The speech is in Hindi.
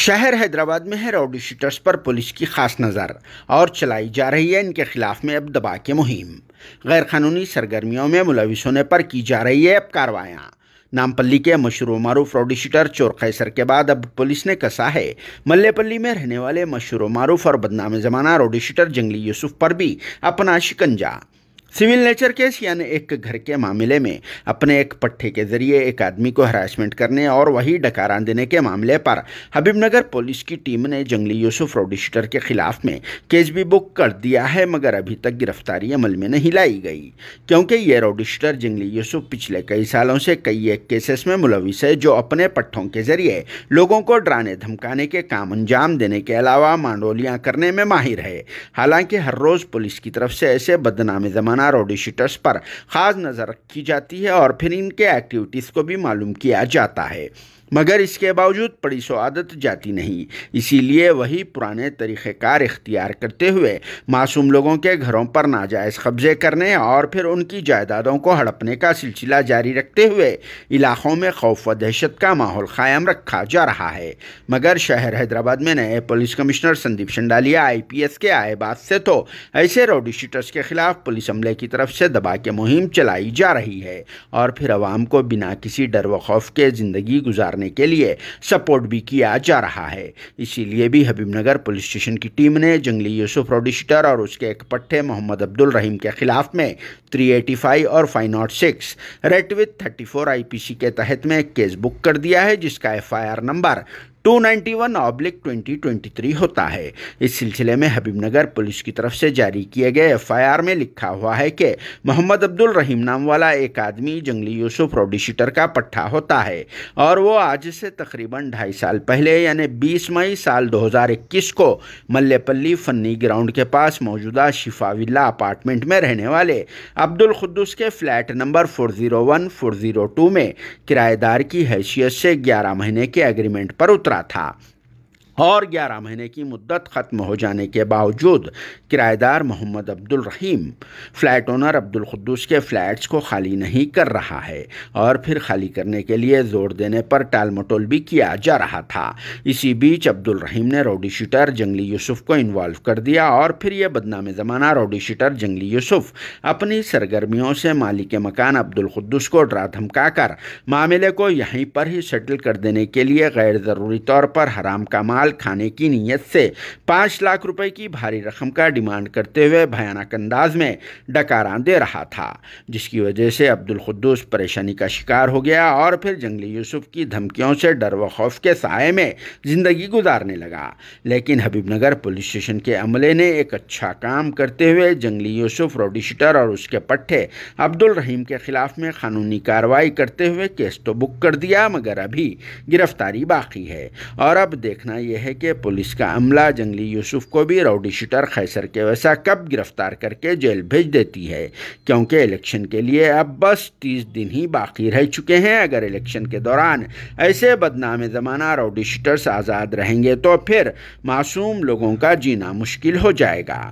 शहर हैदराबाद में है राउडी शूटर्स पर पुलिस की खास नज़र और चलाई जा रही है इनके खिलाफ में अब दबा के मुहिम गैर कानूनी सरगर्मियों में मुलविस होने पर की जा रही है अब कार्रवाइयाँ नामपल्ली के मशहूर मारूफ राउडी शूटर चोर कैसर के बाद अब पुलिस ने कसा है मल्लेपल्ली में रहने वाले मशहूर मारूफ और बदनाम जमाना राउडी शूटर जंगली यूसुफ पर भी अपना शिकंजा सिविल नेचर केस यानी एक घर के मामले में अपने एक पट्टे के जरिए एक आदमी को हरासमेंट करने और वही डकारा देने के मामले पर हबीबनगर पुलिस की टीम ने जंगली यूसुफ रोडिस्टर के खिलाफ में केस भी बुक कर दिया है मगर अभी तक गिरफ्तारी अमल में नहीं लाई गई क्योंकि ये रोडिस्टर जंगली यूसुफ पिछले कई सालों से कई एक केसेस में मुलविस है जो अपने पट्टों के जरिए लोगों को डराने धमकाने के काम अंजाम देने के अलावा मांडोलियाँ करने में माहिर है हालांकि हर रोज़ पुलिस की तरफ से ऐसे बदनामी जमाना रोजाना रोडी पर ख़ास नज़र रखी जाती है और फिर इनके एक्टिविटीज़ को भी मालूम किया जाता है मगर इसके बावजूद बड़ी आदत जाती नहीं इसीलिए वही पुराने तरीक़ेकार इख्तियार करते हुए मासूम लोगों के घरों पर नाजायज़ कब्ज़े करने और फिर उनकी जायदादों को हड़पने का सिलसिला जारी रखते हुए इलाक़ों में खौफ व दहशत का माहौल कायम रखा जा रहा है मगर शहर हैदराबाद में नए पुलिस कमिश्नर संदीप शंडालिया एस के आए बाद से तो ऐसे रोडी के खिलाफ पुलिस अमले की तरफ से दबा के मुहिम चलाई जा रही है और फिर आवाम को बिना किसी डर व खौफ के ज़िंदगी गुजार करने के लिए सपोर्ट भी किया जा रहा है इसीलिए भी हबीबनगर पुलिस स्टेशन की टीम ने जंगली यूसुफ रोडिस्टर और उसके एक पट्टे मोहम्मद अब्दुल रहीम के खिलाफ में 385 और 506 नॉट सिक्स रेटविथ आईपीसी के तहत में केस बुक कर दिया है जिसका एफ नंबर 291 ऑब्लिक 2023 होता है इस सिलसिले में हबीबनगर पुलिस की तरफ से जारी किए गए एफआईआर में लिखा हुआ है कि मोहम्मद अब्दुल रहीम नाम वाला एक आदमी जंगली यूसुफ रोडिशीटर का पट्टा होता है और वो आज से तकरीबन ढाई साल पहले यानी 20 मई साल 2021 को मल्लेपल्ली फन्नी ग्राउंड के पास मौजूदा शिफाविल्ला अपार्टमेंट में रहने वाले अब्दुल खुदस के फ्लैट नंबर जीरो टू में किराएदार की हैसियत से ग्यारह महीने के एग्रीमेंट पर उतर 他。और 11 महीने की मुद्दत ख़त्म हो जाने के बावजूद किराएदार मोहम्मद अब्दुल रहीम फ्लैट ओनर अब्दुल खुद्दूस के फ्लैट्स को खाली नहीं कर रहा है और फिर खाली करने के लिए जोर देने पर टालमटोल भी किया जा रहा था इसी बीच अब्दुल रहीम ने रोडी शूटर जंगली यूसुफ को इन्वॉल्व कर दिया और फिर यह बदनाम ज़माना रोडी शूटर जंगली यूसुफ अपनी सरगर्मियों से मालिक मकान अब्दुल खुद्दूस को डरा धमका कर मामले को यहीं पर ही सेटल कर देने के लिए गैर ज़रूरी तौर पर हराम का माल माल खाने की नीयत से पाँच लाख रुपए की भारी रकम का डिमांड करते हुए भयानक अंदाज में डकारा दे रहा था जिसकी वजह से अब्दुल खुद्दूस परेशानी का शिकार हो गया और फिर जंगली यूसुफ की धमकियों से डर व खौफ के साय में ज़िंदगी गुजारने लगा लेकिन हबीबनगर पुलिस स्टेशन के अमले ने एक अच्छा काम करते हुए जंगली यूसुफ रोडिशटर और उसके पट्टे अब्दुल रहीम के खिलाफ में कानूनी कार्रवाई करते हुए केस तो बुक कर दिया मगर अभी गिरफ्तारी बाकी है और अब देखना यह है कि पुलिस का अमला जंगली यूसुफ को भी राउडी शूटर खैसर के वैसा कब गिरफ्तार करके जेल भेज देती है क्योंकि इलेक्शन के लिए अब बस तीस दिन ही बाकी रह चुके हैं अगर इलेक्शन के दौरान ऐसे बदनाम ज़माना राउडी शूटर्स आज़ाद रहेंगे तो फिर मासूम लोगों का जीना मुश्किल हो जाएगा